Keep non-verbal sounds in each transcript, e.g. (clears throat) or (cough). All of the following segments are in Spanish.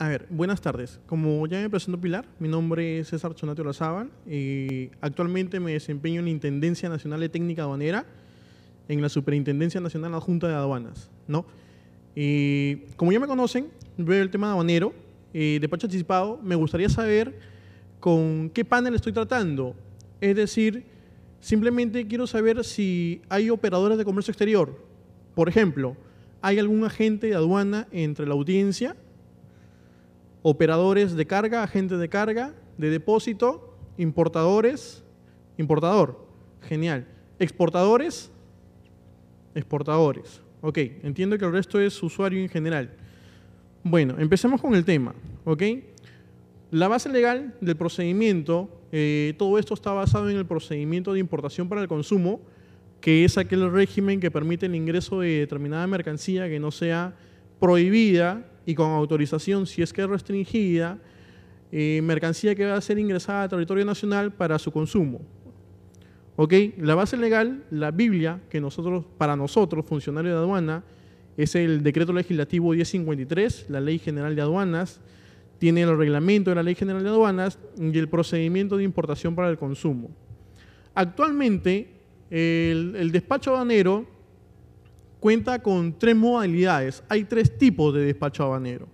A ver, buenas tardes. Como ya me presento Pilar, mi nombre es César Chonate Lazábal. y eh, actualmente me desempeño en la Intendencia Nacional de Técnica Aduanera, en la Superintendencia Nacional Adjunta de Aduanas. ¿no? Y eh, como ya me conocen, veo el tema aduanero, eh, de pacho anticipado. Me gustaría saber con qué panel estoy tratando. Es decir, simplemente quiero saber si hay operadores de comercio exterior. Por ejemplo, ¿hay algún agente de aduana entre la audiencia? operadores de carga, agentes de carga, de depósito, importadores, importador, genial. Exportadores, exportadores. Ok, entiendo que el resto es usuario en general. Bueno, empecemos con el tema, ¿ok? La base legal del procedimiento, eh, todo esto está basado en el procedimiento de importación para el consumo, que es aquel régimen que permite el ingreso de determinada mercancía que no sea prohibida y con autorización, si es que es restringida, eh, mercancía que va a ser ingresada a territorio nacional para su consumo. ¿Ok? La base legal, la Biblia, que nosotros, para nosotros, funcionarios de aduana, es el decreto legislativo 1053, la Ley General de Aduanas, tiene el reglamento de la Ley General de Aduanas y el procedimiento de importación para el consumo. Actualmente, el, el despacho aduanero cuenta con tres modalidades. Hay tres tipos de despacho habanero.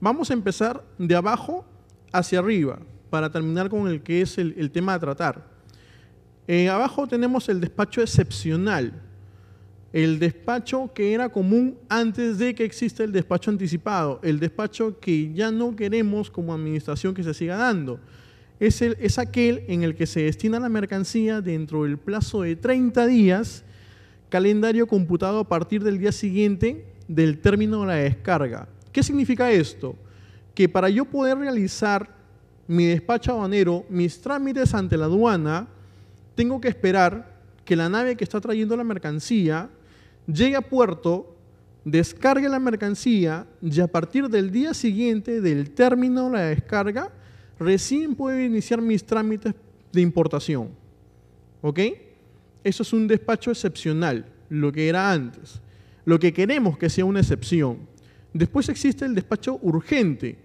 Vamos a empezar de abajo hacia arriba para terminar con el que es el, tema a tratar. Eh, abajo tenemos el despacho excepcional, el despacho que era común antes de que exista el despacho anticipado, el despacho que ya no queremos como administración que se siga dando. Es, es aquel en el que se destina la mercancía dentro del plazo de 30 días calendario computado a partir del día siguiente del término de la descarga. ¿Qué significa esto? Que para yo poder realizar mi despacho aduanero, mis trámites ante la aduana, tengo que esperar que la nave que está trayendo la mercancía llegue a puerto, descargue la mercancía y a partir del día siguiente del término de la descarga, recién puedo iniciar mis trámites de importación. ¿Ok? eso es un despacho excepcional, lo que era antes, lo que queremos que sea una excepción. Después existe el despacho urgente,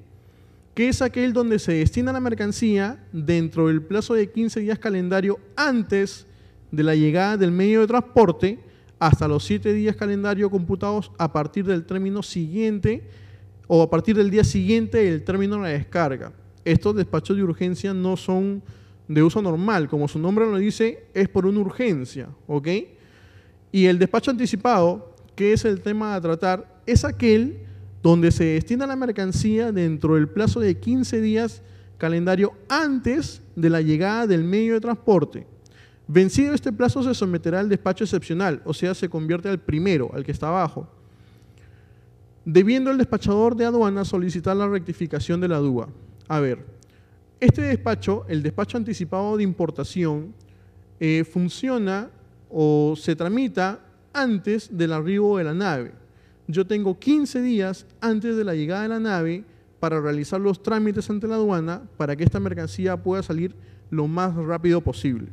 que es aquel donde se destina la mercancía dentro del plazo de 15 días calendario antes de la llegada del medio de transporte hasta los 7 días calendario computados a partir del término siguiente o a partir del día siguiente del término de la descarga. Estos despachos de urgencia no son de uso normal, como su nombre lo dice, es por una urgencia, ¿ok? Y el despacho anticipado, que es el tema a tratar, es aquel donde se destina la mercancía dentro del plazo de 15 días calendario antes de la llegada del medio de transporte. Vencido este plazo se someterá al despacho excepcional, o sea, se convierte al primero, al que está abajo, debiendo el despachador de aduana solicitar la rectificación de la duda A ver, este despacho, el despacho anticipado de importación, eh, funciona o se tramita antes del arribo de la nave. Yo tengo 15 días antes de la llegada de la nave para realizar los trámites ante la aduana para que esta mercancía pueda salir lo más rápido posible.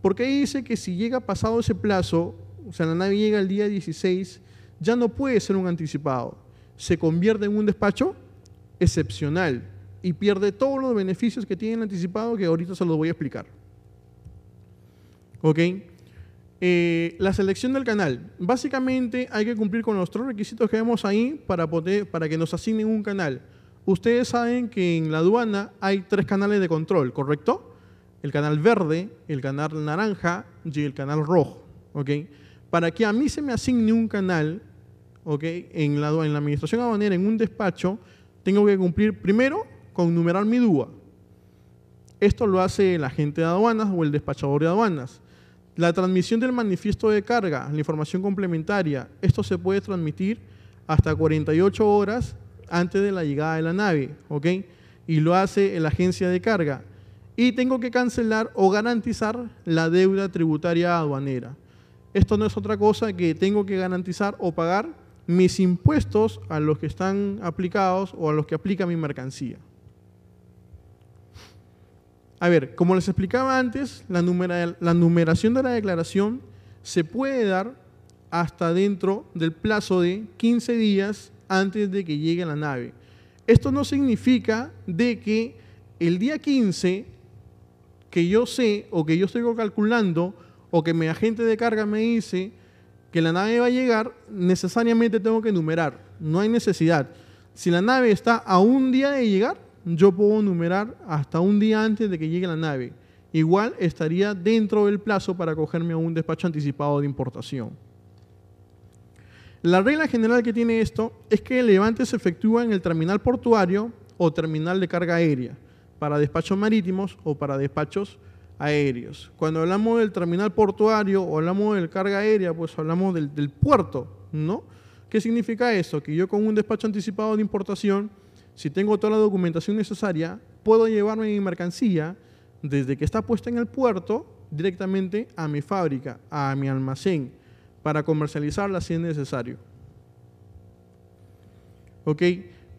Porque ahí dice que si llega pasado ese plazo, o sea, la nave llega el día 16, ya no puede ser un anticipado. Se convierte en un despacho excepcional y pierde todos los beneficios que tienen anticipado que ahorita se los voy a explicar. ¿Ok? Eh, la selección del canal. Básicamente hay que cumplir con los tres requisitos que vemos ahí para, poder, para que nos asignen un canal. Ustedes saben que en la aduana hay tres canales de control, ¿correcto? El canal verde, el canal naranja y el canal rojo. ¿ok? Para que a mí se me asigne un canal ¿ok? en, la, en la administración aduanera, en un despacho, tengo que cumplir primero con numerar mi dúa. Esto lo hace el agente de aduanas o el despachador de aduanas. La transmisión del manifiesto de carga, la información complementaria, esto se puede transmitir hasta 48 horas antes de la llegada de la nave, ¿ok? Y lo hace la agencia de carga. Y tengo que cancelar o garantizar la deuda tributaria aduanera. Esto no es otra cosa que tengo que garantizar o pagar mis impuestos a los que están aplicados o a los que aplica mi mercancía. A ver, como les explicaba antes, la, numeración de la declaración se puede dar hasta dentro del plazo de 15 días antes de que llegue la nave. Esto no significa de que el día 15 que yo sé o que yo estoy calculando o que mi agente de carga me dice que la nave va a llegar, necesariamente tengo que numerar. No hay necesidad. Si la nave está a un día de llegar, yo puedo numerar hasta un día antes de que llegue la nave. Igual estaría dentro del plazo para cogerme a un despacho anticipado de importación. La regla general que tiene esto es que el levante se efectúa en el terminal portuario o terminal de carga aérea, para despachos marítimos o para despachos aéreos. Cuando hablamos del terminal portuario o hablamos del carga aérea, pues hablamos del, del puerto, ¿no? ¿Qué significa eso? Que yo con un despacho anticipado de importación si tengo toda la documentación necesaria, puedo llevarme mi mercancía desde que está puesta en el puerto directamente a mi fábrica, a mi almacén, para comercializarla si es necesario. ¿Ok?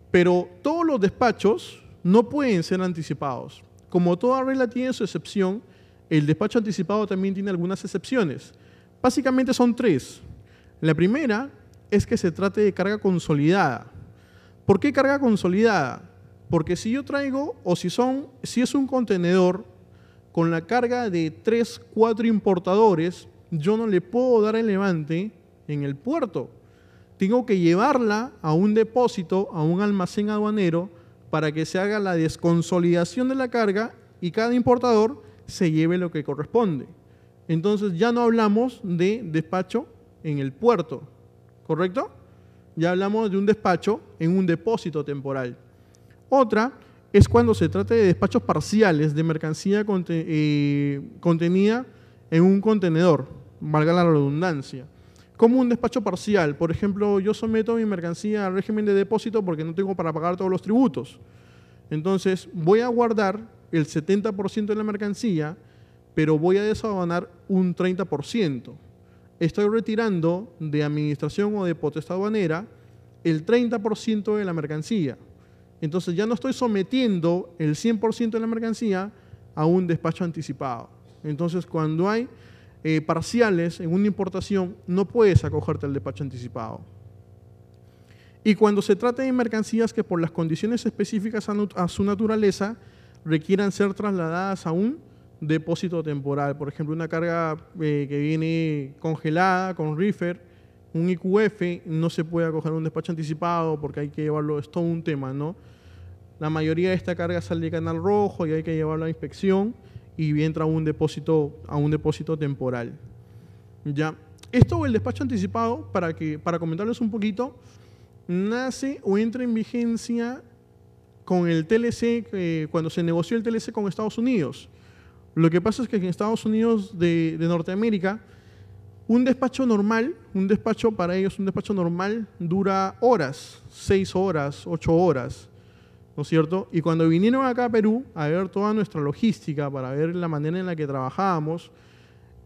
Pero todos los despachos no pueden ser anticipados. Como toda regla tiene su excepción, el despacho anticipado también tiene algunas excepciones. Básicamente son tres. La primera es que se trate de carga consolidada. ¿Por qué carga consolidada? Porque si yo traigo, o si, son, si es un contenedor con la carga de 3, 4 importadores, yo no le puedo dar el levante en el puerto. Tengo que llevarla a un depósito, a un almacén aduanero, para que se haga la desconsolidación de la carga y cada importador se lleve lo que corresponde. Entonces ya no hablamos de despacho en el puerto, ¿correcto? ya hablamos de un despacho en un depósito temporal. Otra es cuando se trata de despachos parciales de mercancía eh, contenida en un contenedor, valga la redundancia. Como un despacho parcial, por ejemplo, yo someto mi mercancía al régimen de depósito porque no tengo para pagar todos los tributos. Entonces, voy a guardar el 70% de la mercancía, pero voy a desabonar un 30% estoy retirando de administración o de potestad aduanera el 30% de la mercancía. Entonces ya no estoy sometiendo el 100% de la mercancía a un despacho anticipado. Entonces cuando hay eh, parciales en una importación, no puedes acogerte al despacho anticipado. Y cuando se trata de mercancías que por las condiciones específicas a, a su naturaleza requieran ser trasladadas a un depósito temporal. Por ejemplo, una carga eh, que viene congelada con reefer, un IQF, no se puede acoger un despacho anticipado porque hay que llevarlo, es todo un tema, ¿no? La mayoría de esta carga sale de canal rojo y hay que llevarlo a inspección y entra a un depósito, a un depósito temporal. ¿Ya? Esto el despacho anticipado, para, que, para comentarles un poquito, nace o entra en vigencia con el TLC, eh, cuando se negoció el TLC con Estados Unidos. Lo que pasa es que en Estados Unidos de, Norteamérica, un despacho normal, un despacho para ellos, un despacho normal dura horas, seis horas, ocho horas, ¿no es cierto? Y cuando vinieron acá a Perú a ver toda nuestra logística, para ver la manera en la que trabajábamos,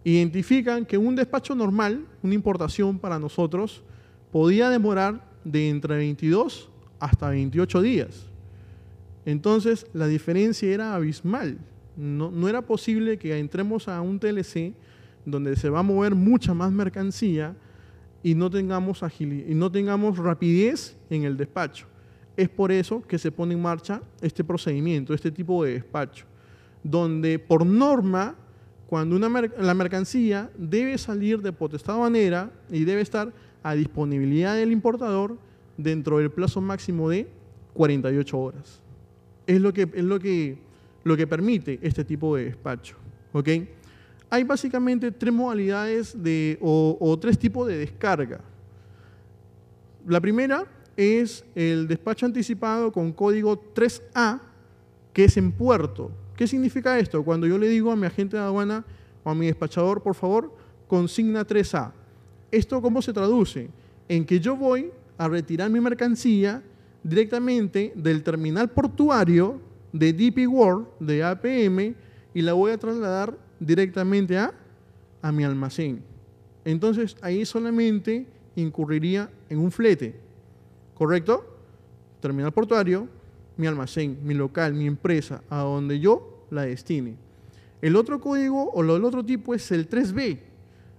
identifican que un despacho normal, una importación para nosotros, podía demorar de entre 22 hasta 28 días. Entonces, la diferencia era abismal no, era posible que entremos a un TLC donde se va a mover mucha más mercancía y no tengamos y no tengamos rapidez en el despacho. Es por eso que se pone en marcha este procedimiento, este tipo de despacho, donde por norma cuando una la mercancía debe salir de potestad manera y debe estar a disponibilidad del importador dentro del plazo máximo de 48 horas. Es lo que, es lo que lo que permite este tipo de despacho. ¿ok? Hay básicamente tres modalidades de, o, o tres tipos de descarga. La primera es el despacho anticipado con código 3A, que es en puerto. ¿Qué significa esto? Cuando yo le digo a mi agente de aduana o a mi despachador, por favor, consigna 3A. ¿Esto cómo se traduce? En que yo voy a retirar mi mercancía directamente del terminal portuario de DP World, de APM, y la voy a trasladar directamente a, a mi almacén. Entonces ahí solamente incurriría en un flete, ¿correcto? Terminal portuario, mi almacén, mi local, mi empresa, a donde yo la destine. El otro código o el otro tipo es el 3B,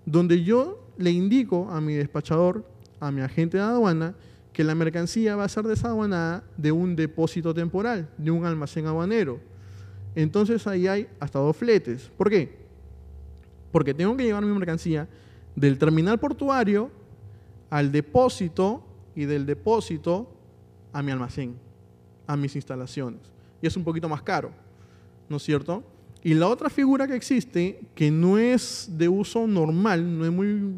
donde yo le indico a mi despachador, a mi agente de aduana, que la mercancía va a ser desabonada de un depósito temporal, de un almacén aduanero. Entonces ahí hay hasta dos fletes. ¿Por qué? Porque tengo que llevar mi mercancía del terminal portuario al depósito y del depósito a mi almacén, a mis instalaciones. Y es un poquito más caro, ¿no es cierto? Y la otra figura que existe, que no es de uso normal, no es muy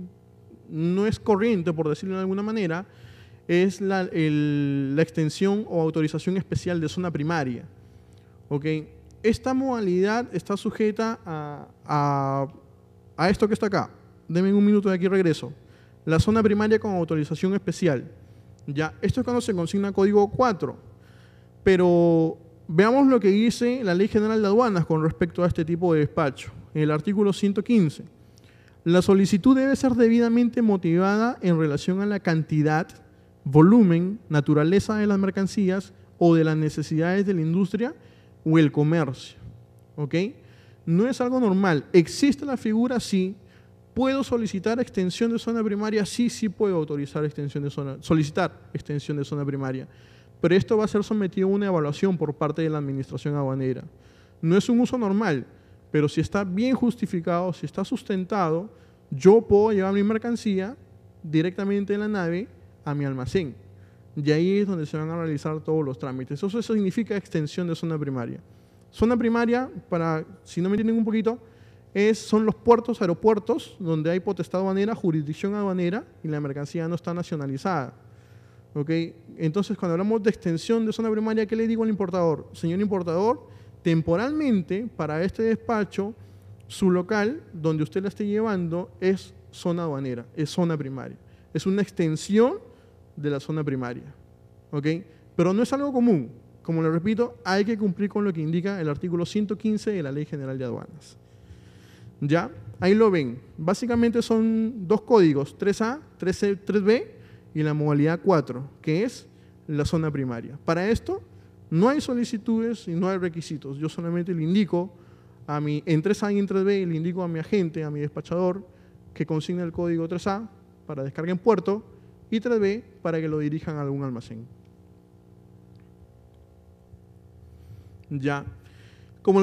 no es corriente, por decirlo de alguna manera, es la, la extensión o autorización especial de zona primaria. ¿Okay? Esta modalidad está sujeta a, esto que está acá. Denme un minuto de aquí regreso. La zona primaria con autorización especial. ¿Ya? Esto es cuando se consigna código 4. Pero veamos lo que dice la Ley General de Aduanas con respecto a este tipo de despacho. En El artículo 115. La solicitud debe ser debidamente motivada en relación a la cantidad volumen, naturaleza de las mercancías o de las necesidades de la industria o el comercio. ¿Ok? No es algo normal. ¿Existe la figura? Sí. ¿Puedo solicitar extensión de zona primaria? Sí, sí puedo autorizar extensión de zona, solicitar extensión de zona primaria. Pero esto va a ser sometido a una evaluación por parte de la administración aduanera. No es un uso normal, pero si está bien justificado, si está sustentado, yo puedo llevar mi mercancía directamente en la nave a mi almacén. Y ahí es donde se van a realizar todos los trámites. Eso, significa extensión de zona primaria. Zona primaria, para, si no me entienden un poquito, es, son los puertos, aeropuertos, donde hay potestad aduanera, jurisdicción aduanera y la mercancía no está nacionalizada. Entonces, cuando hablamos de extensión de zona primaria, ¿qué le digo al importador? Señor importador, temporalmente, para este despacho, su local, donde usted la esté llevando, es zona aduanera, es zona primaria. Es una extensión de la zona primaria. ¿Ok? Pero no es algo común. Como le repito, hay que cumplir con lo que indica el artículo 115 de la Ley General de Aduanas. ¿Ya? Ahí lo ven. Básicamente son dos códigos, 3A, 3C, 3B y la modalidad 4, que es la zona primaria. Para esto no hay solicitudes y no hay requisitos. Yo solamente le indico a mi, en 3A y en 3B, le indico a mi agente, a mi despachador, que consigne el código 3A para descarga en puerto y 3 B para que lo dirijan a algún almacén. Ya. Como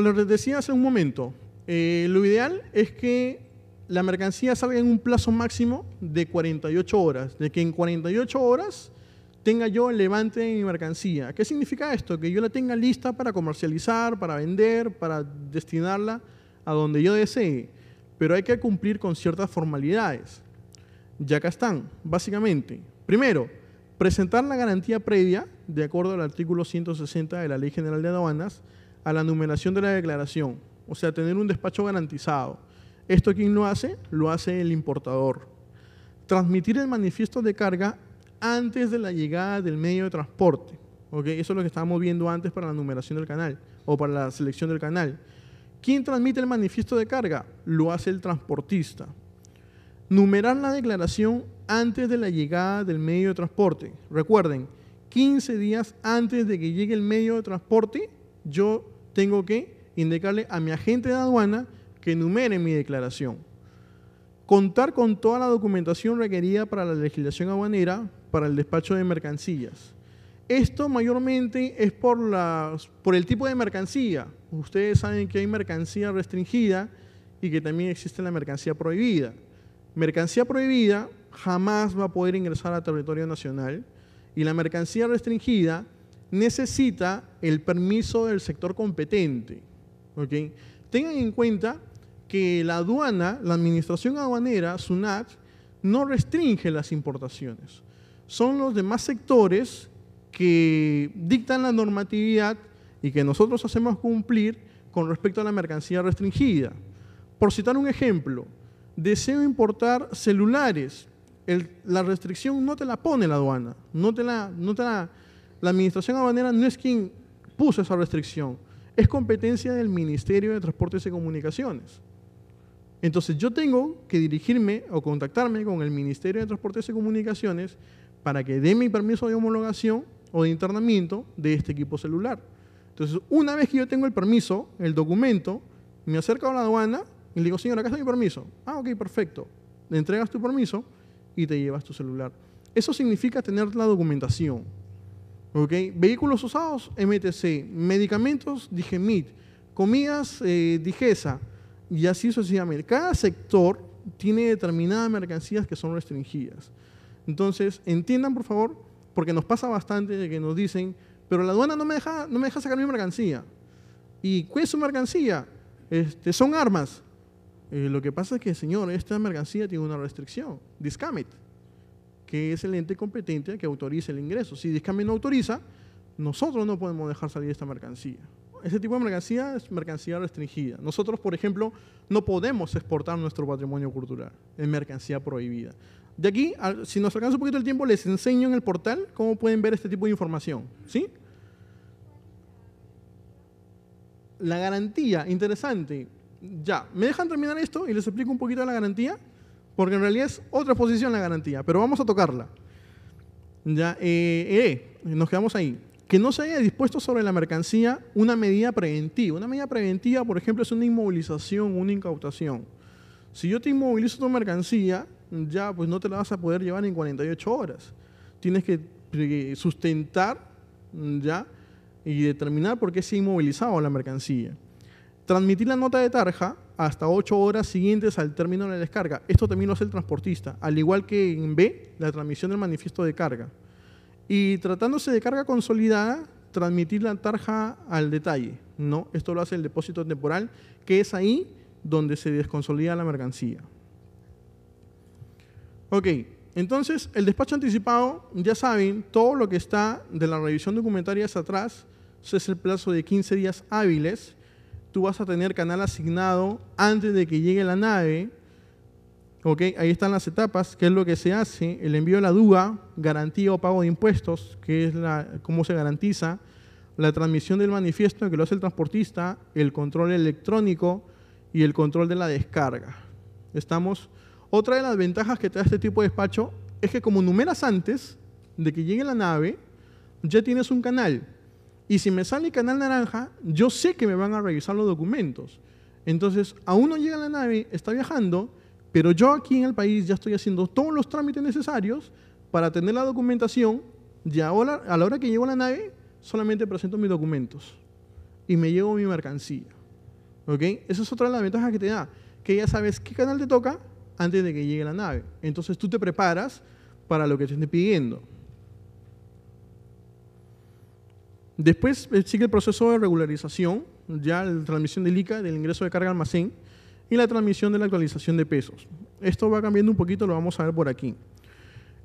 les, decía hace un momento, eh, lo ideal es que la mercancía salga en un plazo máximo de 48 horas, de que en 48 horas tenga yo el levante de mi mercancía. ¿Qué significa esto? Que yo la tenga lista para comercializar, para vender, para destinarla a donde yo desee, pero hay que cumplir con ciertas formalidades ya acá están, básicamente. Primero, presentar la garantía previa, de acuerdo al artículo 160 de la Ley General de Aduanas, a la numeración de la declaración, o sea, tener un despacho garantizado. ¿Esto quién lo hace? Lo hace el importador. Transmitir el manifiesto de carga antes de la llegada del medio de transporte. Eso es lo que estábamos viendo antes para la numeración del canal o para la selección del canal. ¿Quién transmite el manifiesto de carga? Lo hace el transportista numerar la declaración antes de la llegada del medio de transporte. Recuerden, 15 días antes de que llegue el medio de transporte, yo tengo que indicarle a mi agente de aduana que numere mi declaración. Contar con toda la documentación requerida para la legislación aduanera para el despacho de mercancías. Esto mayormente es por, las, por el tipo de mercancía. Ustedes saben que hay mercancía restringida y que también existe la mercancía prohibida mercancía prohibida jamás va a poder ingresar al territorio nacional y la mercancía restringida necesita el permiso del sector competente. Tengan en cuenta que la aduana, la administración aduanera, SUNAT, no restringe las importaciones. Son los demás sectores que dictan la normatividad y que nosotros hacemos cumplir con respecto a la mercancía restringida. Por citar un ejemplo, deseo importar celulares. la restricción no te la pone la aduana, no te la, no te la, la administración aduanera no es quien puso esa restricción, es competencia del Ministerio de Transportes y Comunicaciones. Entonces yo tengo que dirigirme o contactarme con el Ministerio de Transportes y Comunicaciones para que dé mi permiso de homologación o de internamiento de este equipo celular. Entonces, una vez que yo tengo el permiso, el documento, me acerco a la aduana y le digo, señora, acá está mi permiso. Ah, ok, perfecto. Le entregas tu permiso y te llevas tu celular. Eso significa tener la documentación. ¿ok? Vehículos usados, MTC. Medicamentos, DIGEMIT. Comidas, eh, DIGESA. Y así sucesivamente. Cada sector tiene determinadas mercancías que son restringidas. Entonces, entiendan, por favor, porque nos pasa bastante de que nos dicen, pero la aduana no me deja, no me deja sacar mi mercancía. ¿Y cuál es su mercancía? Este, son armas. Eh, lo que pasa es que, señor, esta mercancía tiene una restricción, Discamit, que es el ente competente que autoriza el ingreso. Si Discamit no autoriza, nosotros no podemos dejar salir esta mercancía. Ese tipo de mercancía es mercancía restringida. Nosotros, por ejemplo, no podemos exportar nuestro patrimonio cultural Es mercancía prohibida. De aquí, si nos alcanza un poquito el tiempo, les enseño en el portal cómo pueden ver este tipo de información. ¿Sí? La garantía, interesante ya, me dejan terminar esto y les explico un poquito de la garantía, porque en realidad es otra posición la garantía, pero vamos a tocarla. Ya, eh, eh, eh, nos quedamos ahí. Que no se haya dispuesto sobre la mercancía una medida preventiva. Una medida preventiva, por ejemplo, es una inmovilización, una incautación. Si yo te inmovilizo tu mercancía, ya pues no te la vas a poder llevar en 48 horas. Tienes que sustentar ya y determinar por qué se ha inmovilizado la mercancía. Transmitir la nota de tarja hasta 8 horas siguientes al término de la descarga. Esto también lo hace el transportista, al igual que en B, la transmisión del manifiesto de carga. Y tratándose de carga consolidada, transmitir la tarja al detalle. ¿no? Esto lo hace el depósito temporal, que es ahí donde se desconsolida la mercancía. Ok, entonces el despacho anticipado, ya saben, todo lo que está de la revisión documentaria hacia atrás, es el plazo de 15 días hábiles tú vas a tener canal asignado antes de que llegue la nave. ¿Ok? Ahí están las etapas, qué es lo que se hace, el envío de la duda, garantía o pago de impuestos, que es la, cómo se garantiza, la transmisión del manifiesto que lo hace el transportista, el control electrónico y el control de la descarga. Estamos. Otra de las ventajas que te da este tipo de despacho es que como numeras antes de que llegue la nave, ya tienes un canal y si me sale Canal Naranja, yo sé que me van a revisar los documentos. Entonces, aún no llega la nave, está viajando, pero yo aquí en el país ya estoy haciendo todos los trámites necesarios para tener la documentación y a la hora que llego a la nave, solamente presento mis documentos y me llevo mi mercancía. ¿Ok? Esa es otra de las ventajas que te da, que ya sabes qué canal te toca antes de que llegue la nave. Entonces tú te preparas para lo que te esté pidiendo. Después eh, sigue el proceso de regularización, ya la transmisión del ICA, del ingreso de carga almacén y la transmisión de la actualización de pesos. Esto va cambiando un poquito, lo vamos a ver por aquí.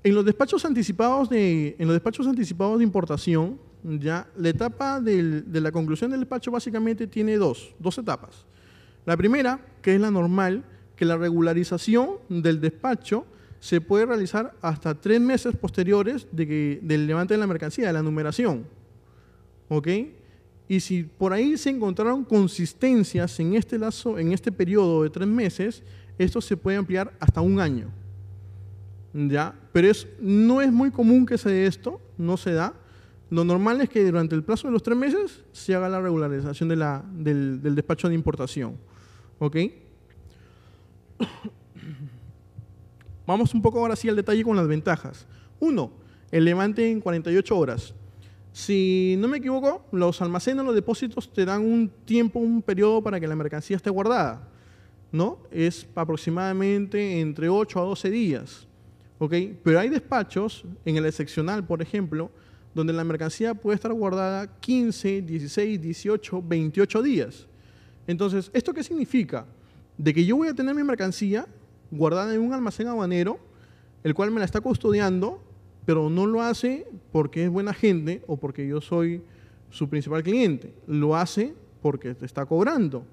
En los despachos anticipados de, en los despachos anticipados de importación, ya la etapa de la conclusión del despacho básicamente tiene dos, dos etapas. La primera, que es la normal, que la regularización del despacho se puede realizar hasta tres meses posteriores del levante de la mercancía, de la numeración. ¿ok? Y si por ahí se encontraron consistencias en este lazo, en este periodo de tres meses, esto se puede ampliar hasta un año. ¿Ya? Pero es, no es muy común que se dé esto, no se da. Lo normal es que durante el plazo de los tres meses se haga la regularización del, del, despacho de importación. ¿Ok? Vamos un poco ahora sí al detalle con las ventajas. Uno, el levante en 48 horas. Si no me equivoco, los almacenes, los depósitos te dan un tiempo, un periodo para que la mercancía esté guardada. ¿no? Es aproximadamente entre 8 a 12 días. ¿ok? Pero hay despachos en el excepcional, por ejemplo, donde la mercancía puede estar guardada 15, 16, 18, 28 días. Entonces, ¿esto qué significa? De que yo voy a tener mi mercancía guardada en un almacén aduanero, el cual me la está custodiando pero no lo hace porque es buena gente o porque yo soy su principal cliente, lo hace porque te está cobrando.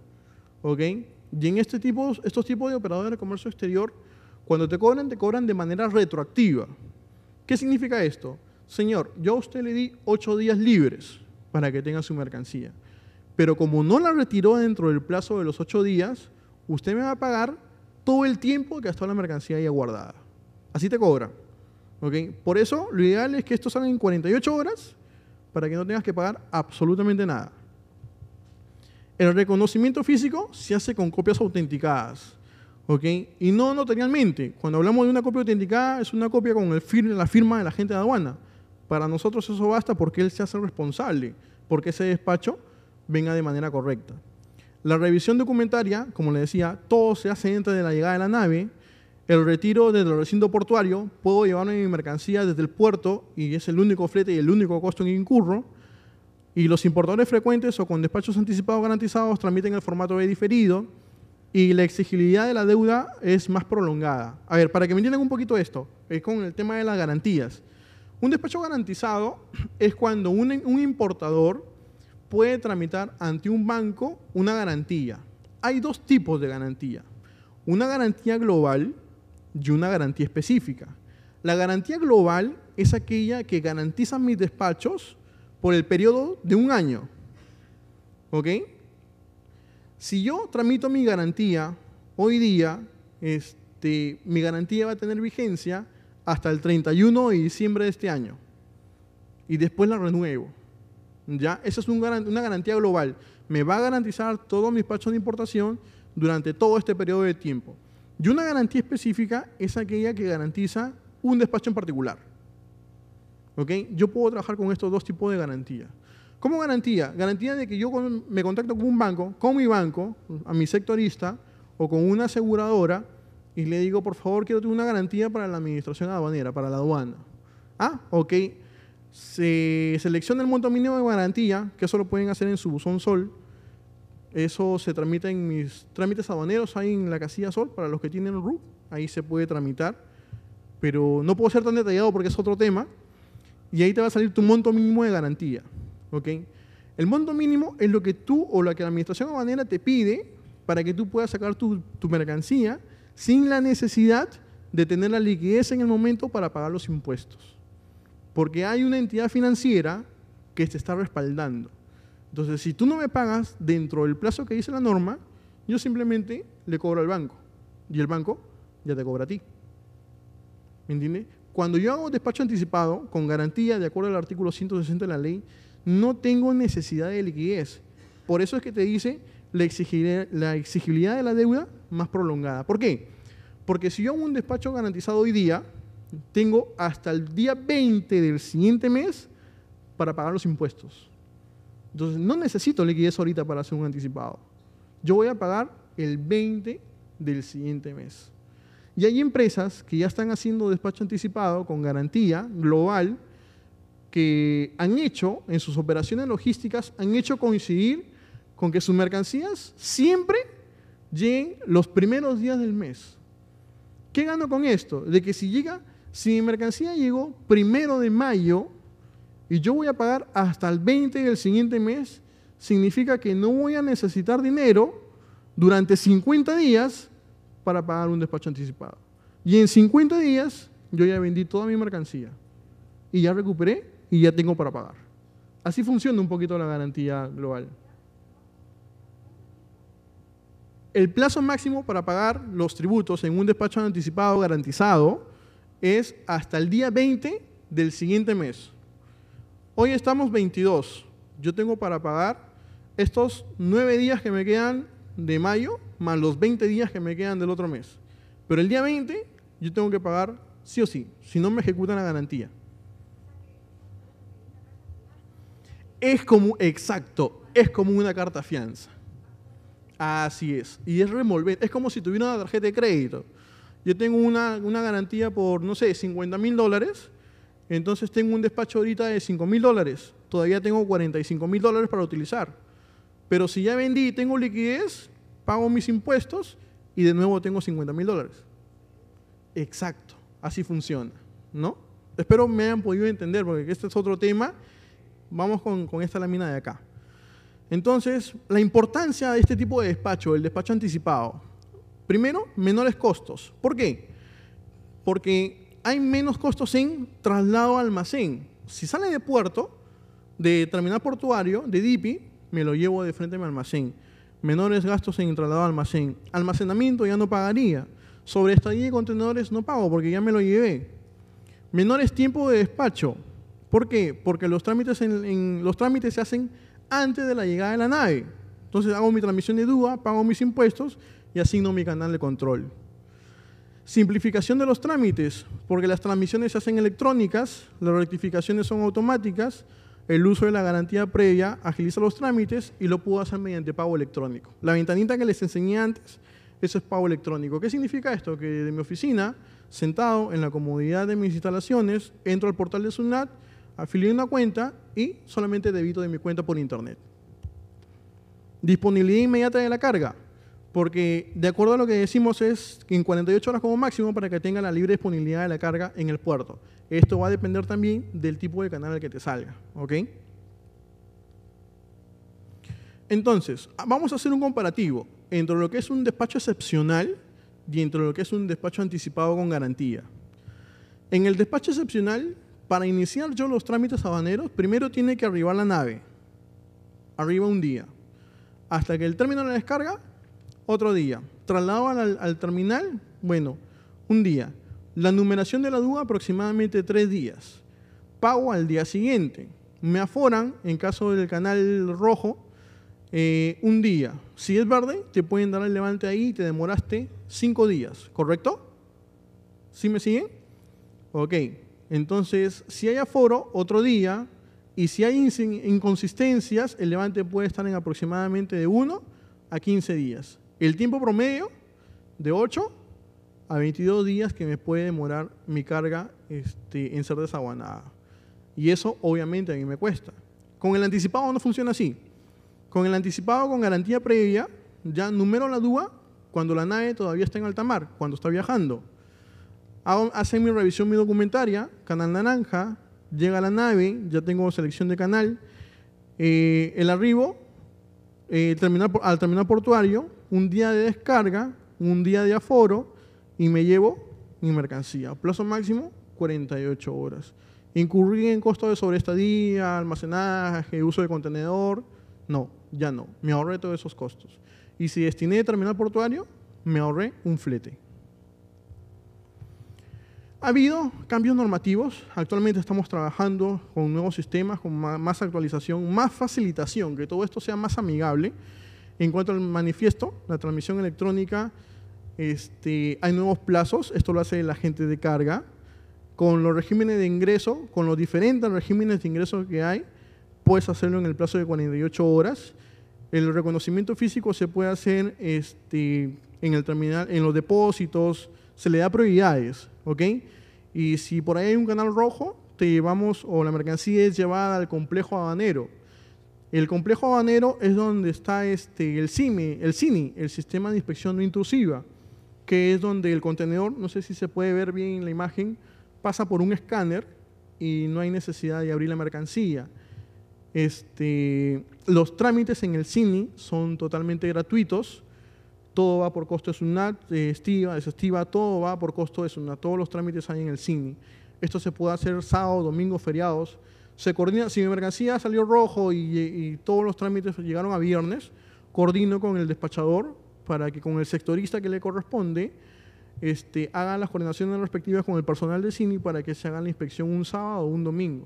¿Ok? Y en este tipo, estos tipos de operadores de comercio exterior, cuando te cobran, te cobran de manera retroactiva. ¿Qué significa esto? Señor, yo a usted le di ocho días libres para que tenga su mercancía, pero como no la retiró dentro del plazo de los ocho días, usted me va a pagar todo el tiempo que ha estado la mercancía ahí guardada. Así te cobra. Por eso, lo ideal es que esto salga en 48 horas para que no tengas que pagar absolutamente nada. El reconocimiento físico se hace con copias autenticadas. ¿okay? Y no notarialmente. Cuando hablamos de una copia autenticada, es una copia con el la firma de la gente de aduana. Para nosotros eso basta porque él se hace responsable, porque ese despacho venga de manera correcta. La revisión documentaria, como le decía, todo se hace antes de la llegada de la nave el retiro desde el recinto portuario, puedo llevarme mi mercancía desde el puerto y es el único flete y el único costo que incurro. Y los importadores frecuentes o con despachos anticipados garantizados transmiten el formato de diferido y la exigibilidad de la deuda es más prolongada. A ver, para que me entiendan un poquito esto, es eh, con el tema de las garantías. Un despacho garantizado (clears throat) es cuando un, un importador puede tramitar ante un banco una garantía. Hay dos tipos de garantía. Una garantía global, y una garantía específica. La garantía global es aquella que garantiza mis despachos por el periodo de un año. ¿Ok? Si yo tramito mi garantía hoy día, este, mi garantía va a tener vigencia hasta el 31 de diciembre de este año. Y después la renuevo. ¿Ya? Esa es una garantía global. Me va a garantizar todos mis despachos de importación durante todo este periodo de tiempo. Y una garantía específica es aquella que garantiza un despacho en particular. ¿Ok? Yo puedo trabajar con estos dos tipos de garantía. ¿Cómo garantía? Garantía de que yo me contacto con un banco, con mi banco, a mi sectorista o con una aseguradora y le digo, por favor, quiero tener una garantía para la administración aduanera, para la aduana. Ah, ok. Se selecciona el monto mínimo de garantía, que eso lo pueden hacer en su buzón sol, eso se tramita en mis trámites aduaneros ahí en la casilla Sol, para los que tienen RU, ahí se puede tramitar. Pero no puedo ser tan detallado porque es otro tema. Y ahí te va a salir tu monto mínimo de garantía. ¿ok? El monto mínimo es lo que tú o la que la administración aduanera te pide para que tú puedas sacar tu, tu mercancía sin la necesidad de tener la liquidez en el momento para pagar los impuestos. Porque hay una entidad financiera que te está respaldando. Entonces, si tú no me pagas dentro del plazo que dice la norma, yo simplemente le cobro al banco. Y el banco ya te cobra a ti. ¿Me entiendes? Cuando yo hago despacho anticipado con garantía de acuerdo al artículo 160 de la ley, no tengo necesidad de liquidez. Por eso es que te dice la exigibilidad, la exigibilidad de la deuda más prolongada. ¿Por qué? Porque si yo hago un despacho garantizado hoy día, tengo hasta el día 20 del siguiente mes para pagar los impuestos. Entonces, no necesito liquidez ahorita para hacer un anticipado. Yo voy a pagar el 20 del siguiente mes. Y hay empresas que ya están haciendo despacho anticipado con garantía global que han hecho en sus operaciones logísticas, han hecho coincidir con que sus mercancías siempre lleguen los primeros días del mes. ¿Qué gano con esto? De que si llega, si mi mercancía llegó primero de mayo, y yo voy a pagar hasta el 20 del siguiente mes, significa que no voy a necesitar dinero durante 50 días para pagar un despacho anticipado. Y en 50 días yo ya vendí toda mi mercancía y ya recuperé y ya tengo para pagar. Así funciona un poquito la garantía global. El plazo máximo para pagar los tributos en un despacho anticipado garantizado es hasta el día 20 del siguiente mes hoy estamos 22, yo tengo para pagar estos nueve días que me quedan de mayo, más los 20 días que me quedan del otro mes. Pero el día 20 yo tengo que pagar sí o sí, si no me ejecutan la garantía. Es como, exacto, es como una carta fianza. Así es. Y es es como si tuviera una tarjeta de crédito. Yo tengo una, una garantía por, no sé, 50 mil dólares entonces tengo un despacho ahorita de 5 mil dólares. Todavía tengo 45 mil dólares para utilizar. Pero si ya vendí y tengo liquidez, pago mis impuestos y de nuevo tengo 50 mil dólares. Exacto. Así funciona. ¿No? Espero me hayan podido entender porque este es otro tema. Vamos con, con esta lámina de acá. Entonces, la importancia de este tipo de despacho, el despacho anticipado. Primero, menores costos. ¿Por qué? Porque hay menos costos en traslado a almacén. Si sale de puerto, de terminal portuario, de DIPI, me lo llevo de frente a mi almacén. Menores gastos en traslado a almacén. Almacenamiento ya no pagaría. Sobre estadía de contenedores no pago porque ya me lo llevé. Menores tiempo de despacho. ¿Por qué? Porque los trámites, los trámites se hacen antes de la llegada de la nave. Entonces hago mi transmisión de duda, pago mis impuestos y asigno mi canal de control. Simplificación de los trámites, porque las transmisiones se hacen electrónicas, las rectificaciones son automáticas, el uso de la garantía previa agiliza los trámites y lo puedo hacer mediante pago electrónico. La ventanita que les enseñé antes, eso es pago electrónico. ¿Qué significa esto? Que de mi oficina, sentado en la comodidad de mis instalaciones, entro al portal de SUNAT, afilio una cuenta y solamente debito de mi cuenta por internet. Disponibilidad inmediata de la carga. Porque de acuerdo a lo que decimos es que en 48 horas como máximo para que tenga la libre disponibilidad de la carga en el puerto. Esto va a depender también del tipo de canal al que te salga. ¿Ok? Entonces, ah, vamos a hacer un comparativo entre lo que es un despacho excepcional y entre lo que es un despacho anticipado con garantía. En el despacho excepcional, para iniciar yo los trámites habaneros, primero tiene que arribar la nave. Arriba un día. Hasta que el término de la descarga otro día. Traslado al, terminal, bueno, un día. La numeración de la duda, aproximadamente tres días. Pago al día siguiente. Me aforan, en caso del canal rojo, eh, un día. Si es verde, te pueden dar el levante ahí y te demoraste cinco días, ¿correcto? ¿Sí me siguen? Ok. Entonces, si hay aforo, otro día. Y si hay inconsistencias, el levante puede estar en aproximadamente de 1 a 15 días. El tiempo promedio de 8 a 22 días que me puede demorar mi carga este, en ser desaguanada. Y eso obviamente a mí me cuesta. Con el anticipado no funciona así. Con el anticipado con garantía previa, ya número la duda cuando la nave todavía está en alta mar, cuando está viajando. Hago, hacen mi revisión mi documentaria, canal naranja, llega la nave, ya tengo selección de canal, eh, el arribo, eh, al terminal portuario, un día de descarga, un día de aforo y me llevo mi mercancía. Plazo máximo, 48 horas. ¿Incurrí en costos de sobreestadía, almacenaje, uso de contenedor? No, ya no. Me ahorré todos esos costos. Y si destiné terminal portuario, me ahorré un flete. Ha habido cambios normativos. Actualmente estamos trabajando con nuevos sistemas, con más actualización, más facilitación, que todo esto sea más amigable en cuanto al manifiesto, la transmisión electrónica, este, hay nuevos plazos, esto lo hace la gente de carga, con los regímenes de ingreso, con los diferentes regímenes de ingreso que hay, puedes hacerlo en el plazo de 48 horas. El reconocimiento físico se puede hacer este, en el terminal, en los depósitos, se le da prioridades, ¿ok? Y si por ahí hay un canal rojo, te llevamos, o la mercancía es llevada al complejo habanero, el complejo habanero es donde está este, el el CINI, el sistema de inspección no intrusiva, que es donde el contenedor, no sé si se puede ver bien en la imagen, pasa por un escáner y no hay necesidad de abrir la mercancía. Este, los trámites en el CINI son totalmente gratuitos, todo va por costo de SUNAT, de estiva, desestiva, todo va por costo de SUNAT, todos los trámites hay en el CINI. Esto se puede hacer sábado, domingo, feriados, se coordina, si mi mercancía salió rojo y, todos los trámites llegaron a viernes, coordino con el despachador para que con el sectorista que le corresponde este, las coordinaciones respectivas con el personal de CINI para que se haga la inspección un sábado o un domingo.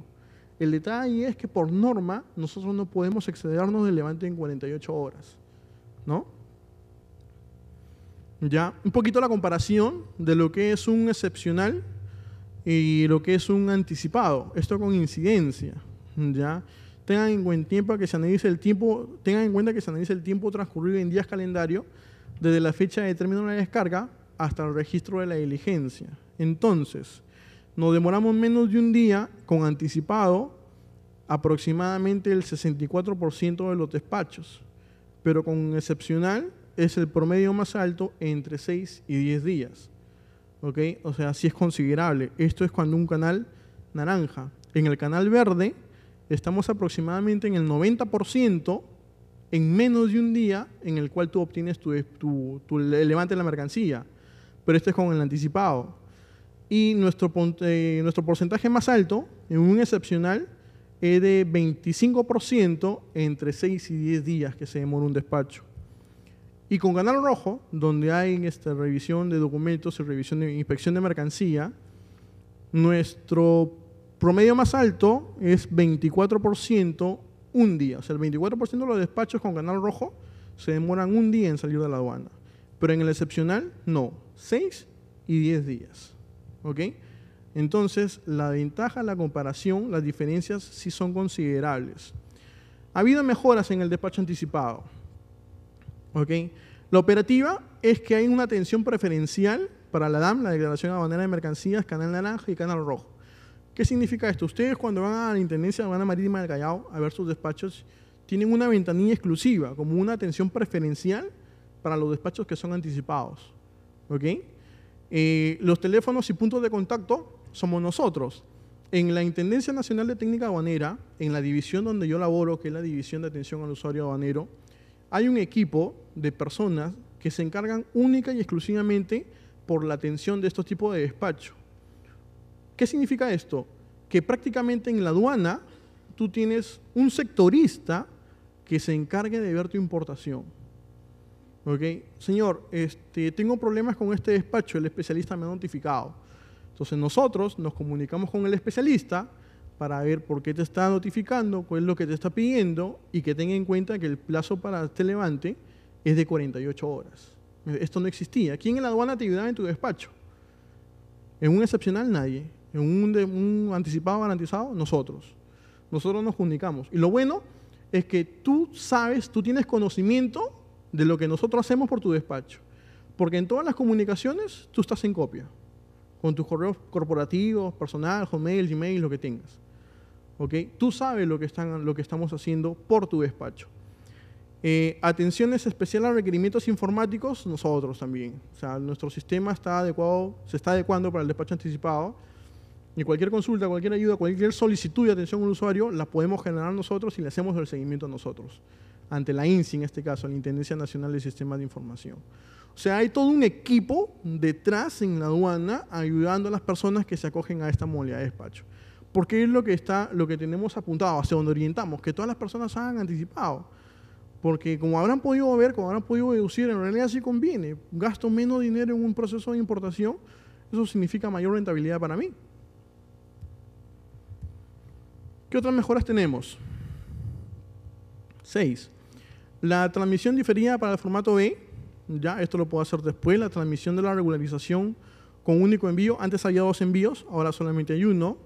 El detalle es que por norma nosotros no podemos excedernos del levante en 48 horas, ¿no? Ya, un poquito la comparación de lo que es un excepcional y lo que es un anticipado, esto con incidencia, ¿ya? Tengan en cuenta que se analiza el tiempo, tengan en cuenta que se el tiempo transcurrido en días calendario desde la fecha de término de la descarga hasta el registro de la diligencia. Entonces, nos demoramos menos de un día con anticipado aproximadamente el 64% de los despachos, pero con excepcional es el promedio más alto entre 6 y 10 días. ¿ok? O sea, si es considerable. Esto es cuando un canal naranja. En el canal verde estamos aproximadamente en el 90% en menos de un día en el cual tú obtienes tu, levante la mercancía. Pero esto es con el anticipado. Y nuestro, eh, nuestro porcentaje más alto, en un excepcional, es de 25% entre 6 y 10 días que se demora un despacho. Y con Canal Rojo, donde hay esta revisión de documentos y revisión de inspección de mercancía, nuestro promedio más alto es 24% un día. O sea, el 24% de los despachos con Canal Rojo se demoran un día en salir de la aduana. Pero en el excepcional, no. 6 y 10 días. ¿Ok? Entonces, la ventaja, la comparación, las diferencias sí son considerables. Ha habido mejoras en el despacho anticipado. ¿ok? La operativa es que hay una atención preferencial para la DAM, la Declaración Habanera de Mercancías, Canal Naranja y Canal Rojo. ¿Qué significa esto? Ustedes cuando van a la Intendencia de Marítima del Callao a ver sus despachos, tienen una ventanilla exclusiva, como una atención preferencial para los despachos que son anticipados. ¿ok? Eh, los teléfonos y puntos de contacto somos nosotros. En la Intendencia Nacional de Técnica Habanera, en la división donde yo laboro, que es la División de Atención al Usuario Habanero, hay un equipo de personas que se encargan única y exclusivamente por la atención de estos tipos de despacho. ¿Qué significa esto? Que prácticamente en la aduana tú tienes un sectorista que se encargue de ver tu importación. ¿Ok? Señor, este, tengo problemas con este despacho, el especialista me ha notificado. Entonces nosotros nos comunicamos con el especialista, para ver por qué te está notificando, cuál es lo que te está pidiendo y que tenga en cuenta que el plazo para este levante es de 48 horas. Esto no existía. ¿Quién en la aduana te ayudaba en tu despacho? En un excepcional nadie. En un, anticipado garantizado, nosotros. Nosotros nos comunicamos. Y lo bueno es que tú sabes, tú tienes conocimiento de lo que nosotros hacemos por tu despacho. Porque en todas las comunicaciones tú estás en copia. Con tus correos corporativos, personal, Gmail, Gmail, lo que tengas. Tú sabes lo que, están, lo que estamos haciendo por tu despacho. Eh, atenciones especiales a requerimientos informáticos, nosotros también. O sea, nuestro sistema está adecuado, se está adecuando para el despacho anticipado. Y cualquier consulta, cualquier ayuda, cualquier solicitud de atención al usuario, la podemos generar nosotros y le hacemos el seguimiento a nosotros. Ante la INSI, en este caso, la Intendencia Nacional de Sistemas de Información. O sea, hay todo un equipo detrás en la aduana ayudando a las personas que se acogen a esta modalidad de despacho. Porque es lo que, está, lo que tenemos apuntado, hacia donde orientamos, que todas las personas hayan anticipado. Porque como habrán podido ver, como habrán podido deducir, en realidad sí conviene. Gasto menos dinero en un proceso de importación, eso significa mayor rentabilidad para mí. ¿Qué otras mejoras tenemos? 6. La transmisión diferida para el formato B, ya esto lo puedo hacer después, la transmisión de la regularización con único envío. Antes había dos envíos, ahora solamente hay uno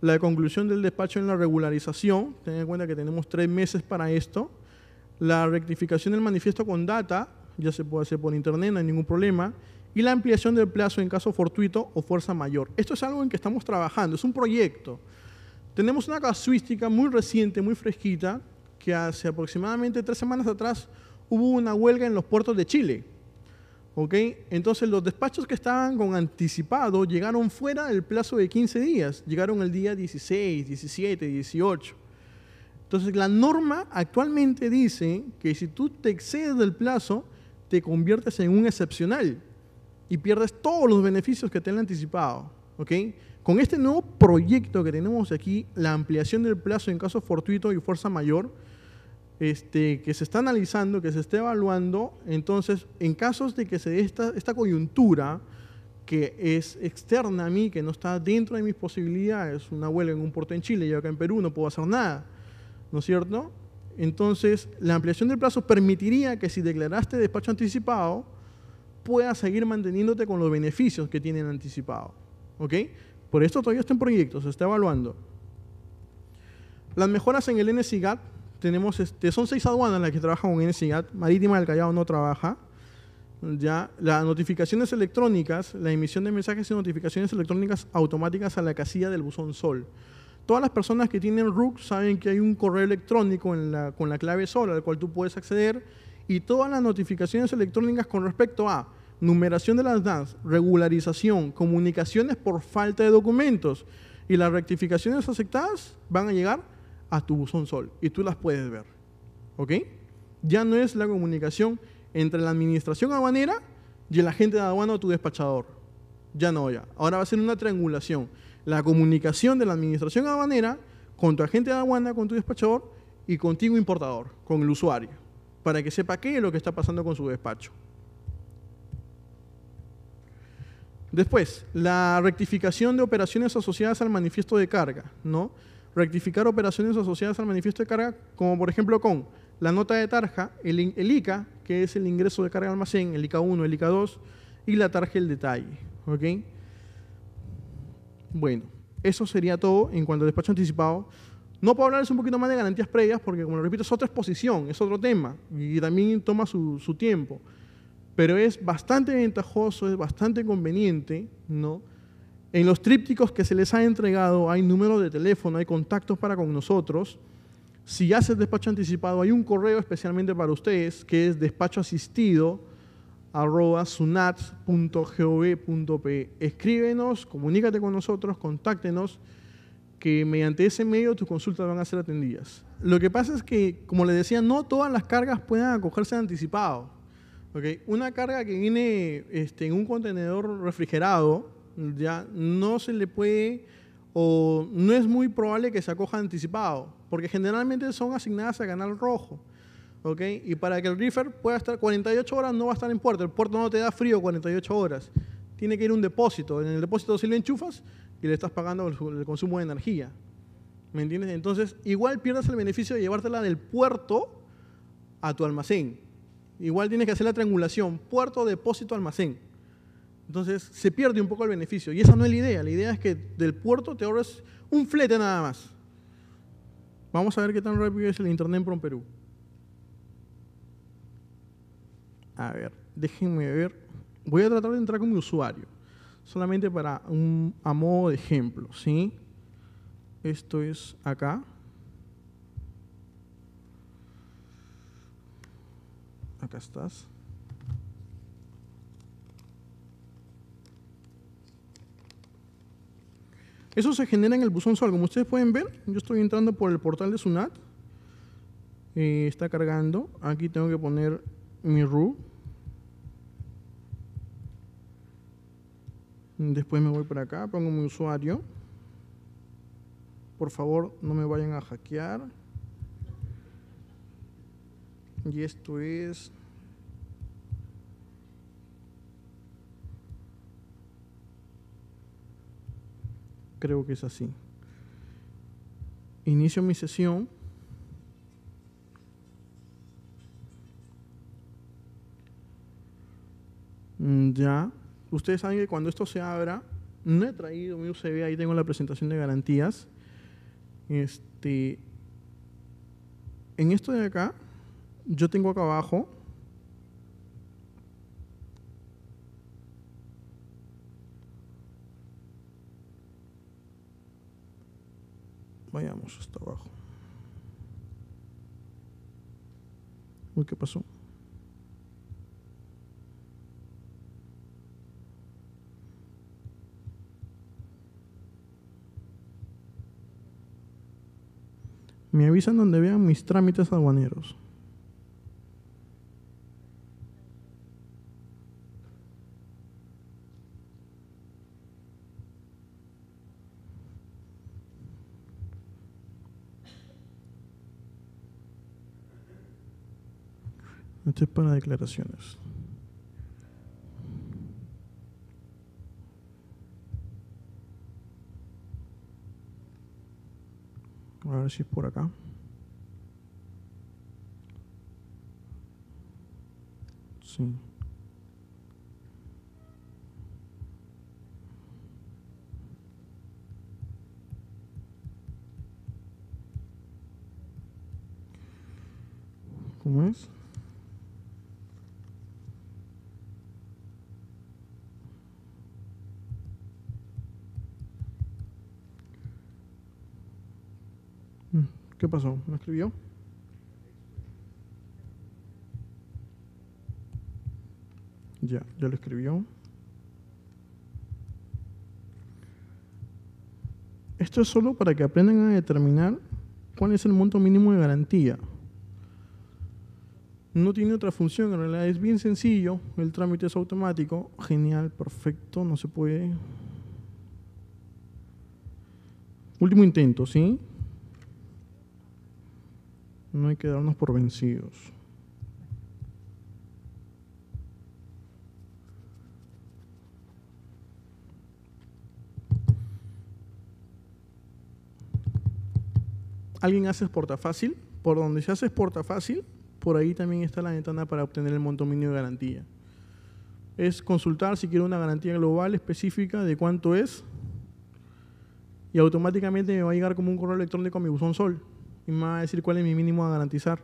la conclusión del despacho en la regularización, ten en cuenta que tenemos tres meses para esto, la rectificación del manifiesto con data, ya se puede hacer por internet, no hay ningún problema, y la ampliación del plazo en caso fortuito o fuerza mayor. Esto es algo en que estamos trabajando, es un proyecto. Tenemos una casuística muy reciente, muy fresquita, que hace aproximadamente tres semanas atrás hubo una huelga en los puertos de Chile entonces los despachos que estaban con anticipado llegaron fuera del plazo de 15 días, llegaron el día 16, 17, 18. Entonces la norma actualmente dice que si tú te excedes del plazo, te conviertes en un excepcional y pierdes todos los beneficios que te han anticipado, Con este nuevo proyecto que tenemos aquí, la ampliación del plazo en caso fortuito y fuerza mayor, este, que se está analizando, que se está evaluando. Entonces, en casos de que se dé esta, coyuntura que es externa a mí, que no está dentro de mis posibilidades, una huelga en un puerto en Chile, yo acá en Perú no puedo hacer nada, ¿no es cierto? Entonces, la ampliación del plazo permitiría que si declaraste despacho anticipado, puedas seguir manteniéndote con los beneficios que tienen anticipado. ¿Ok? Por esto todavía está en proyecto, se está evaluando. Las mejoras en el NSIGAT, tenemos, este, son seis aduanas las que trabajan con NCIAT, Marítima del Callao no trabaja, ya las notificaciones electrónicas, la emisión de mensajes y notificaciones electrónicas automáticas a la casilla del buzón SOL. Todas las personas que tienen RUC saben que hay un correo electrónico en la, con la clave SOL al cual tú puedes acceder y todas las notificaciones electrónicas con respecto a numeración de las DANs, regularización, comunicaciones por falta de documentos y las rectificaciones aceptadas van a llegar a tu buzón sol y tú las puedes ver. ¿Ok? Ya no es la comunicación entre la administración aduanera y el agente de aduana o tu despachador. Ya no, ya. Ahora va a ser una triangulación. La comunicación de la administración aduanera con tu agente de aduana, con tu despachador y contigo importador, con el usuario, para que sepa qué es lo que está pasando con su despacho. Después, la rectificación de operaciones asociadas al manifiesto de carga, ¿no? rectificar operaciones asociadas al manifiesto de carga, como por ejemplo con la nota de tarja, el, el ICA, que es el ingreso de carga al almacén, el ICA 1, el ICA 2, y la tarja el detalle. Bueno, eso sería todo en cuanto al despacho anticipado. No puedo hablarles un poquito más de garantías previas, porque como lo repito, es otra exposición, es otro tema, y también toma su, su tiempo. Pero es bastante ventajoso, es bastante conveniente, ¿no? En los trípticos que se les ha entregado hay números de teléfono, hay contactos para con nosotros. Si haces despacho anticipado, hay un correo especialmente para ustedes que es despacho Escríbenos, comunícate con nosotros, contáctenos, que mediante ese medio tus consultas van a ser atendidas. Lo que pasa es que, como les decía, no todas las cargas pueden acogerse anticipado. Una carga que viene este, en un contenedor refrigerado ya no se le puede o no es muy probable que se acoja anticipado, porque generalmente son asignadas a canal rojo. ¿ok? Y para que el reefer pueda estar 48 horas no va a estar en puerto, el puerto no te da frío 48 horas. Tiene que ir un depósito, en el depósito si le enchufas y le estás pagando el, consumo de energía. ¿Me entiendes? Entonces, igual pierdas el beneficio de llevártela del puerto a tu almacén. Igual tienes que hacer la triangulación, puerto, depósito, almacén. Entonces se pierde un poco el beneficio. Y esa no es la idea. La idea es que del puerto te ahorras un flete nada más. Vamos a ver qué tan rápido es el Internet en Perú. A ver, déjenme ver. Voy a tratar de entrar con mi usuario. Solamente para un, a modo de ejemplo, ¿sí? Esto es acá. Acá estás. Eso se genera en el buzón SOL. Como ustedes pueden ver, yo estoy entrando por el portal de SUNAT. está cargando. Aquí tengo que poner mi RU. Después me voy para acá, pongo mi usuario. Por favor, no me vayan a hackear. Y esto es creo que es así. Inicio mi sesión. Mm, ya. Ustedes saben que cuando esto se abra, no he traído mi UCB, ahí tengo la presentación de garantías. Este, en esto de acá, yo tengo acá abajo Vayamos hasta abajo. ¿qué pasó? Me avisan donde vean mis trámites aduaneros. Esto es para declaraciones. A ver si es por acá. Sí. ¿Cómo es? ¿Qué pasó? ¿No escribió? Ya, ya lo escribió. Esto es solo para que aprendan a determinar cuál es el monto mínimo de garantía. No tiene otra función, en realidad es bien sencillo, el trámite es automático, genial, perfecto, no se puede. Último intento, ¿sí? No hay que darnos por vencidos. ¿Alguien hace exporta fácil? Por donde se hace exporta fácil, por ahí también está la ventana para obtener el mínimo de garantía. Es consultar si quiero una garantía global específica de cuánto es y automáticamente me va a llegar como un correo electrónico a mi buzón sol y me va a decir cuál es mi mínimo a garantizar.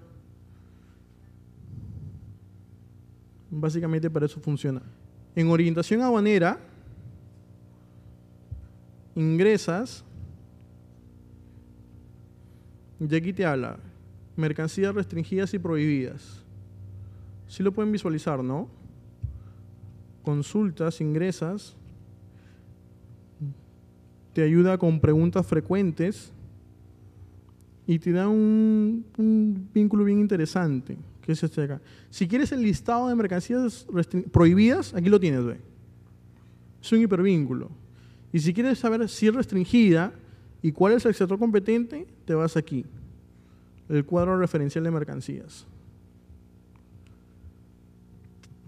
Básicamente para eso funciona. En orientación aduanera, ingresas y aquí te habla mercancías restringidas y prohibidas. Sí lo pueden visualizar, ¿no? Consultas, ingresas, te ayuda con preguntas frecuentes y te da un, vínculo bien interesante, que es este acá. Si quieres el listado de mercancías prohibidas, aquí lo tienes, ve. Es un hipervínculo. Y si quieres saber si es restringida y cuál es el sector competente, te vas aquí. El cuadro referencial de mercancías.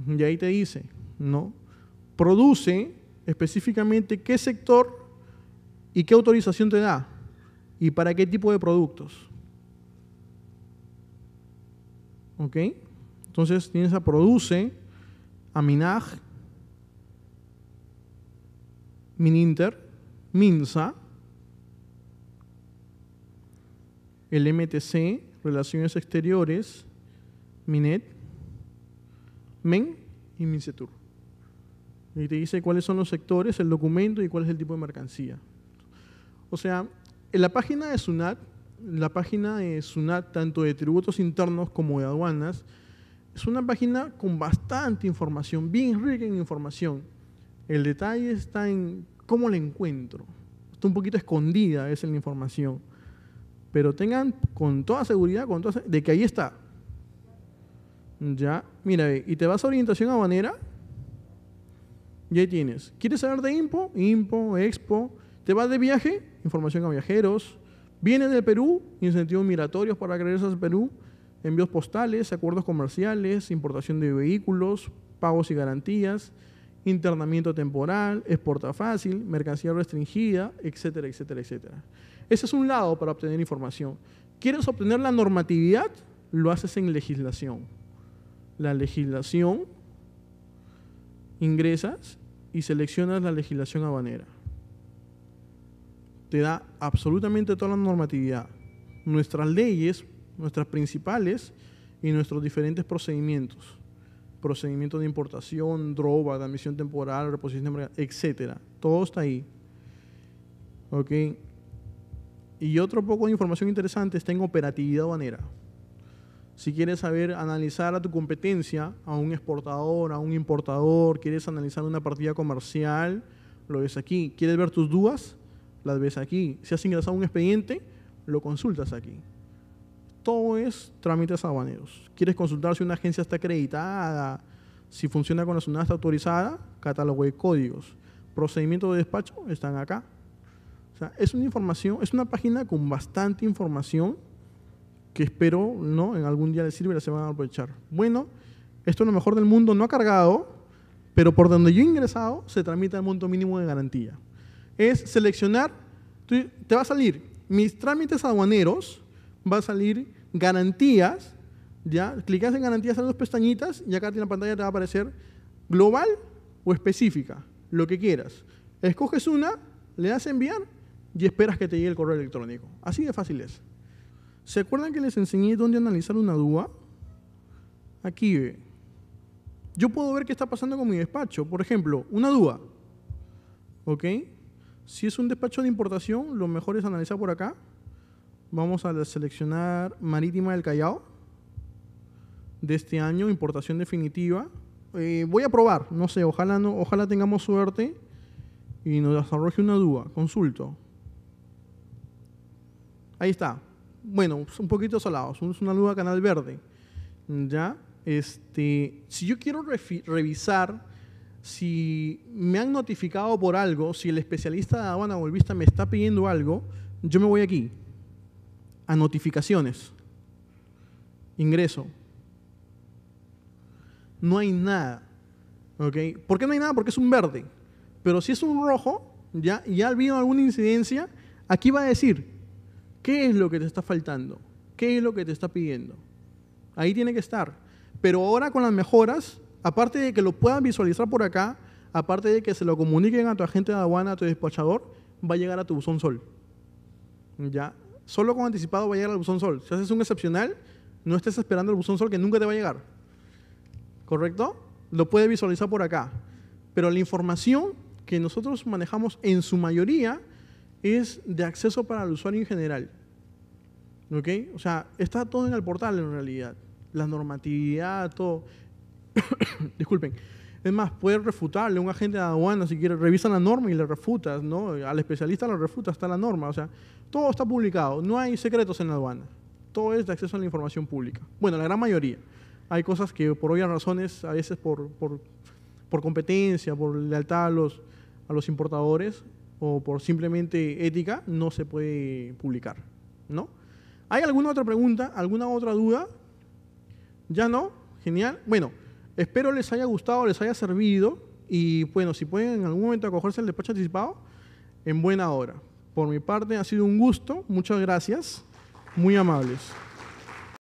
Y ahí te dice, ¿no? Produce específicamente qué sector y qué autorización te da y para qué tipo de productos. ¿Ok? Entonces tienes a Produce, a Minaj, Mininter, Minsa, el MTC, Relaciones Exteriores, Minet, MEN y Minsetur. Y te dice cuáles son los sectores, el documento y cuál es el tipo de mercancía. O sea, en la página de SUNAT, la página de SUNAT, tanto de tributos internos como de aduanas, es una página con bastante información, bien rica en información. El detalle está en cómo la encuentro. Está un poquito escondida esa la información. Pero tengan con toda seguridad con de que ahí está. Ya, mira, y te vas a orientación aduanera. Y ahí tienes. ¿Quieres saber de IMPO? IMPO, EXPO. ¿Te vas de viaje? información a viajeros, viene del Perú, incentivos migratorios para regresar al Perú, envíos postales, acuerdos comerciales, importación de vehículos, pagos y garantías, internamiento temporal, exporta fácil, mercancía restringida, etcétera, etcétera, etcétera. Ese es un lado para obtener información. ¿Quieres obtener la normatividad? Lo haces en legislación. La legislación, ingresas y seleccionas la legislación habanera te da absolutamente toda la normatividad, nuestras leyes, nuestras principales y nuestros diferentes procedimientos, procedimiento de importación, droga, admisión temporal, reposición temporal, etcétera. Todo está ahí. ¿Ok? Y otro poco de información interesante está en operatividad aduanera. Si quieres saber analizar a tu competencia, a un exportador, a un importador, quieres analizar una partida comercial, lo ves aquí. ¿Quieres ver tus dudas? las ves aquí. Si has ingresado un expediente, lo consultas aquí. Todo es trámites habaneros. ¿Quieres consultar si una agencia está acreditada? Si funciona con la zona autorizada, catálogo de códigos. Procedimiento de despacho están acá. es una información, es una página con bastante información que espero no en algún día les sirva y se van a aprovechar. Bueno, esto es lo mejor del mundo, no ha cargado, pero por donde yo he ingresado se tramita el monto mínimo de garantía es seleccionar, te va a salir mis trámites aduaneros, va a salir garantías, ya, clicas en garantías en dos pestañitas y acá en la pantalla te va a aparecer global o específica, lo que quieras. Escoges una, le das enviar y esperas que te llegue el correo electrónico. Así de fácil es. ¿Se acuerdan que les enseñé dónde analizar una duda Aquí Yo puedo ver qué está pasando con mi despacho. Por ejemplo, una duda ¿Ok? Si es un despacho de importación, lo mejor es analizar por acá. Vamos a seleccionar Marítima del Callao de este año, importación definitiva. Eh, voy a probar, no sé, ojalá, no, ojalá tengamos suerte y nos desarrolle una duda. Consulto. Ahí está. Bueno, pues un poquito salados. Es una duda canal verde. Ya, este, si yo quiero revisar si me han notificado por algo, si el especialista de aduana Volvista me está pidiendo algo, yo me voy aquí, a notificaciones, ingreso. No hay nada. ¿Por qué no hay nada? Porque es un verde. Pero si es un rojo, ya, ya ha habido alguna incidencia, aquí va a decir qué es lo que te está faltando, qué es lo que te está pidiendo. Ahí tiene que estar. Pero ahora con las mejoras, aparte de que lo puedan visualizar por acá, aparte de que se lo comuniquen a tu agente de aduana, a tu despachador, va a llegar a tu buzón sol. ¿Ya? Solo con anticipado va a llegar al buzón sol. Si haces un excepcional, no estés esperando el buzón sol que nunca te va a llegar. ¿Correcto? Lo puede visualizar por acá. Pero la información que nosotros manejamos en su mayoría es de acceso para el usuario en general. ¿Ok? O sea, está todo en el portal en realidad. La normatividad, todo. (coughs) disculpen. Es más, puede refutarle a un agente de aduana si quiere, revisa la norma y le refutas, ¿no? Al especialista le refuta, está la norma, o sea, todo está publicado, no hay secretos en la aduana. Todo es de acceso a la información pública. Bueno, la gran mayoría. Hay cosas que por obvias razones, a veces por, por, por competencia, por lealtad a los, a los importadores o por simplemente ética, no se puede publicar, ¿no? ¿Hay alguna otra pregunta? ¿Alguna otra duda? ¿Ya no? Genial. Bueno, Espero les haya gustado, les haya servido y bueno, si pueden en algún momento acogerse al despacho anticipado, en buena hora. Por mi parte ha sido un gusto, muchas gracias, muy amables.